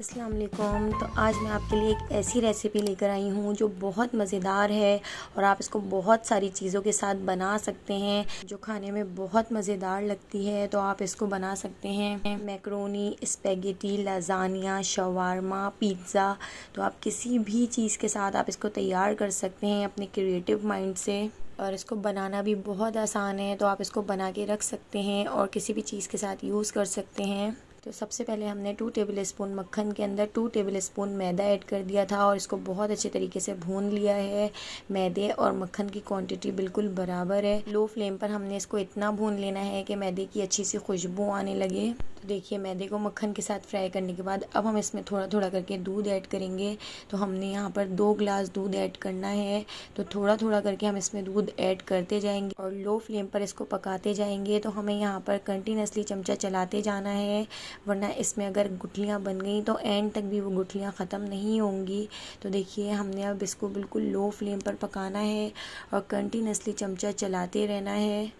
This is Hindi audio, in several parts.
अस्सलाम तो आज मैं आपके लिए एक ऐसी रेसिपी लेकर आई हूँ जो बहुत मज़ेदार है और आप इसको बहुत सारी चीज़ों के साथ बना सकते हैं जो खाने में बहुत मज़ेदार लगती है तो आप इसको बना सकते हैं macaroni spaghetti lasagna shawarma pizza तो आप किसी भी चीज़ के साथ आप इसको तैयार कर सकते हैं अपने क्रिएटिव माइंड से और इसको बनाना भी बहुत आसान है तो आप इसको बना के रख सकते हैं और किसी भी चीज़ के साथ यूज़ कर सकते हैं तो सबसे पहले हमने टू टेबल स्पून मक्खन के अंदर टू टेबल स्पून मैदा ऐड कर दिया था और इसको बहुत अच्छे तरीके से भून लिया है मैदे और मक्खन की क्वांटिटी बिल्कुल बराबर है लो फ्लेम पर हमने इसको इतना भून लेना है कि मैदे की अच्छी सी खुशबू आने लगे तो देखिए मैदे को मक्खन के साथ फ्राई करने के बाद अब हम इसमें थोड़ा थोड़ा करके दूध ऐड करेंगे तो हमने यहाँ पर दो ग्लास दूध ऐड करना है तो थोड़ा थोड़ा करके हम इसमें दूध ऐड करते जाएंगे और लो फ्लेम पर इसको पकाते जाएंगे तो हमें यहाँ पर कंटिन्यूसली चमचा चलाते जाना है वरना इसमें अगर गुठलियाँ बन गई तो एंड तक भी वो गुठलियाँ ख़त्म नहीं होंगी तो देखिए हमने अब इसको बिल्कुल लो फ्लेम पर पकाना है और कंटिन्यूसली चमचा चलाते रहना है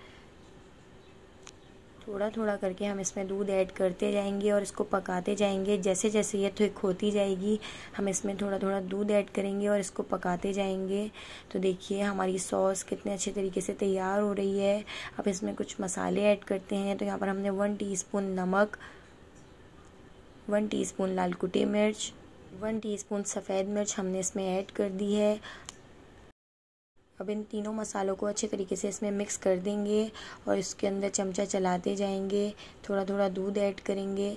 थोड़ा थोड़ा करके हम इसमें दूध ऐड करते जाएंगे और इसको पकाते जाएंगे जैसे जैसे ये थिक होती जाएगी हम इसमें थोड़ा थोड़ा दूध ऐड करेंगे और इसको पकाते जाएंगे तो देखिए हमारी सॉस कितने अच्छे तरीके से तैयार हो रही है अब इसमें कुछ मसाले ऐड करते हैं तो यहाँ पर हमने वन टी नमक वन टी लाल कुटी मिर्च वन टी सफ़ेद मिर्च हमने इसमें ऐड कर दी है अब इन तीनों मसालों को अच्छे तरीके से इसमें मिक्स कर देंगे और इसके अंदर चमचा चलाते जाएंगे थोड़ा थोड़ा दूध ऐड करेंगे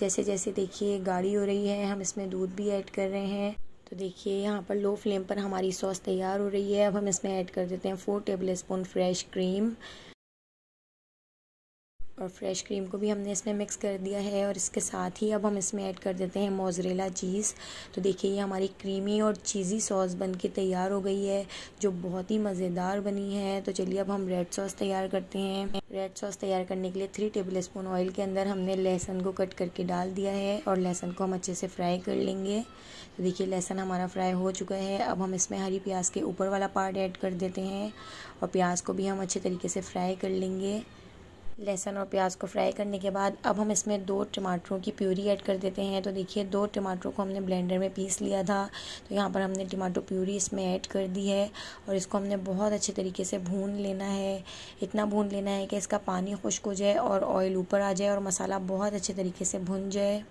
जैसे जैसे देखिए गाढ़ी हो रही है हम इसमें दूध भी ऐड कर रहे हैं तो देखिए यहाँ पर लो फ्लेम पर हमारी सॉस तैयार हो रही है अब हम इसमें ऐड कर देते हैं four tablespoon fresh cream और फ्रेश क्रीम को भी हमने इसमें मिक्स कर दिया है और इसके साथ ही अब हम इसमें ऐड कर देते हैं मोजरेला चीज़ तो देखिए ये हमारी क्रीमी और चीज़ी सॉस बन के तैयार हो गई है जो बहुत ही मज़ेदार बनी है तो चलिए अब हम रेड सॉस तैयार करते हैं रेड सॉस तैयार करने के लिए थ्री टेबल स्पून ऑयल के अंदर हमने लहसुन को कट करके डाल दिया है और लहसुन को हम अच्छे से फ्राई कर लेंगे तो देखिए लहसुन हमारा फ्राई हो चुका है अब हम इसमें हरी प्याज के ऊपर वाला पार्ट ऐड कर देते हैं और प्याज को भी हम अच्छे तरीके से फ्राई कर लेंगे लहसन और प्याज को फ्राई करने के बाद अब हम इसमें दो टमाटरों की प्यूरी ऐड कर देते हैं तो देखिए दो टमाटरों को हमने ब्लेंडर में पीस लिया था तो यहाँ पर हमने टमाटो प्यूरी इसमें ऐड कर दी है और इसको हमने बहुत अच्छे तरीके से भून लेना है इतना भून लेना है कि इसका पानी खुश्क हो जाए और ऑयल ऊपर आ जाए और मसाला बहुत अच्छे तरीके से भुन जाए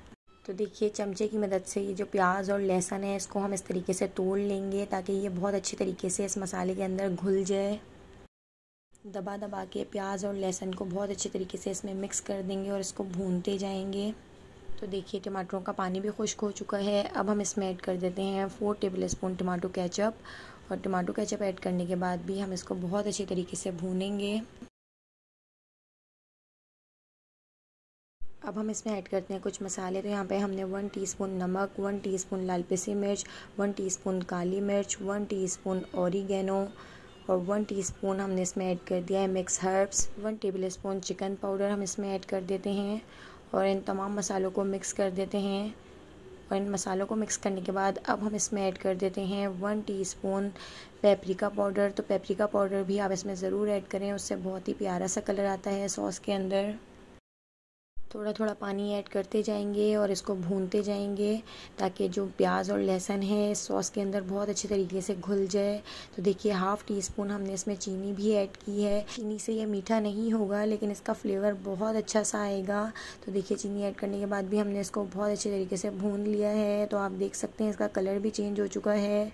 तो देखिए चमचे की मदद से ये जो प्याज और लहसुन है इसको हम इस तरीके से तोड़ लेंगे ताकि ये बहुत अच्छे तरीके से इस मसाले के अंदर घुल जाए दबा दबा के प्याज और लहसुन को बहुत अच्छे तरीके से इसमें मिक्स कर देंगे और इसको भूनते जाएंगे तो देखिए टमाटरों का पानी भी खुश्क हो चुका है अब हम इसमें ऐड कर देते हैं four tablespoon tomato ketchup और टमाटो कैचअप ऐड करने के बाद भी हम इसको बहुत अच्छे तरीके से भूनेंगे अब हम इसमें ऐड करते हैं कुछ मसाले तो यहाँ पे हमने वन टीस्पून नमक वन टीस्पून लाल पिसी मिर्च वन टीस्पून काली मिर्च वन टीस्पून स्पून और वन टीस्पून हमने इसमें ऐड कर दिया है mix herbs one tablespoon chicken powder हम इसमें ऐड कर देते हैं और इन तमाम मसालों को मिक्स कर देते हैं और इन मसालों को मिक्स करने के बाद अब हम इसमें ऐड कर देते हैं वन टीस्पून पेपरिका पाउडर तो पेपरिका पाउडर भी आप इसमें ज़रूर ऐड करें उससे बहुत ही प्यारा सा कलर आता है सॉस के अंदर थोड़ा थोड़ा पानी ऐड करते जाएंगे और इसको भूनते जाएंगे ताकि जो प्याज और लहसुन है सॉस के अंदर बहुत अच्छे तरीके से घुल जाए तो देखिए हाफ़ टी स्पून हमने इसमें चीनी भी ऐड की है चीनी से ये मीठा नहीं होगा लेकिन इसका फ्लेवर बहुत अच्छा सा आएगा तो देखिए चीनी ऐड करने के बाद भी हमने इसको बहुत अच्छे तरीके से भून लिया है तो आप देख सकते हैं इसका कलर भी चेंज हो चुका है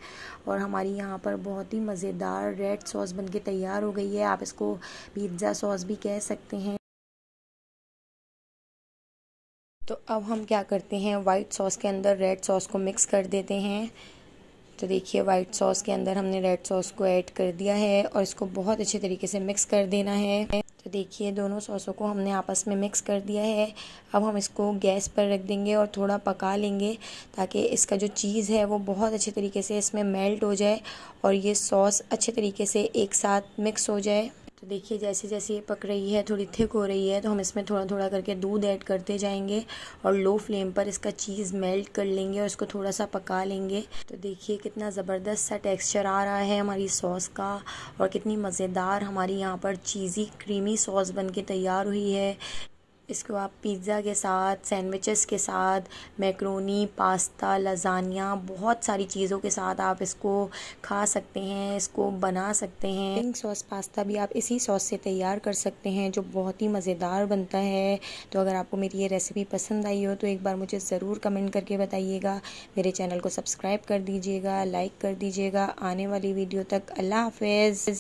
और हमारी यहाँ पर बहुत ही मज़ेदार रेड सॉस बन के तैयार हो गई है आप इसको पिज़्ज़ा सॉस भी कह सकते हैं तो अब हम क्या करते हैं वाइट सॉस के अंदर रेड सॉस को मिक्स कर देते हैं तो देखिए वाइट सॉस के अंदर हमने रेड सॉस को ऐड कर दिया है और इसको बहुत अच्छे तरीके से मिक्स कर देना है तो देखिए दोनों सॉसों को हमने आपस में मिक्स कर दिया है अब हम इसको गैस पर रख देंगे और थोड़ा पका लेंगे ताकि इसका जो चीज़ है वो बहुत अच्छे तरीके से इसमें मेल्ट हो जाए और ये सॉस अच्छे तरीके से एक साथ मिक्स हो जाए तो देखिए जैसे जैसे ये पक रही है थोड़ी थिक हो रही है तो हम इसमें थोड़ा थोड़ा करके दूध ऐड करते जाएंगे और लो फ्लेम पर इसका चीज़ मेल्ट कर लेंगे और इसको थोड़ा सा पका लेंगे तो देखिए कितना ज़बरदस्त सा टेक्सचर आ रहा है हमारी सॉस का और कितनी मज़ेदार हमारी यहाँ पर चीज़ी क्रीमी सॉस बन के तैयार हुई है इसको आप पिज़्ज़ा के साथ सैंडविचेस के साथ मैक्रोनी पास्ता लजानिया बहुत सारी चीज़ों के साथ आप इसको खा सकते हैं इसको बना सकते हैं पिंक सॉस पास्ता भी आप इसी सॉस से तैयार कर सकते हैं जो बहुत ही मज़ेदार बनता है तो अगर आपको मेरी ये रेसिपी पसंद आई हो तो एक बार मुझे ज़रूर कमेंट करके बताइएगा मेरे चैनल को सब्सक्राइब कर दीजिएगा लाइक कर दीजिएगा आने वाली वीडियो तक अल्लाह हाफ